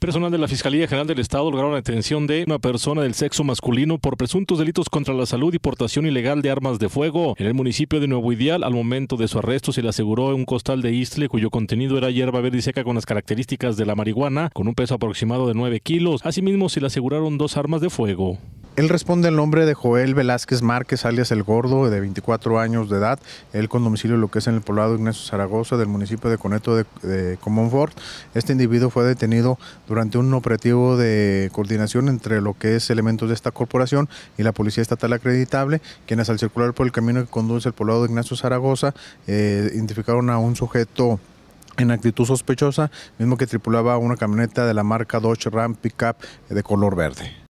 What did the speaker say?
Personal de la Fiscalía General del Estado lograron la detención de una persona del sexo masculino por presuntos delitos contra la salud y portación ilegal de armas de fuego en el municipio de Nuevo Ideal. Al momento de su arresto se le aseguró un costal de isle cuyo contenido era hierba verde seca con las características de la marihuana, con un peso aproximado de 9 kilos. Asimismo se le aseguraron dos armas de fuego. Él responde al nombre de Joel Velázquez Márquez, alias El Gordo, de 24 años de edad. Él con domicilio lo que es en el poblado Ignacio Zaragoza, del municipio de Coneto de, de Comonfort. Este individuo fue detenido durante un operativo de coordinación entre lo que es elementos de esta corporación y la Policía Estatal Acreditable, quienes al circular por el camino que conduce el poblado Ignacio Zaragoza, eh, identificaron a un sujeto en actitud sospechosa, mismo que tripulaba una camioneta de la marca Dodge Ram Pickup eh, de color verde.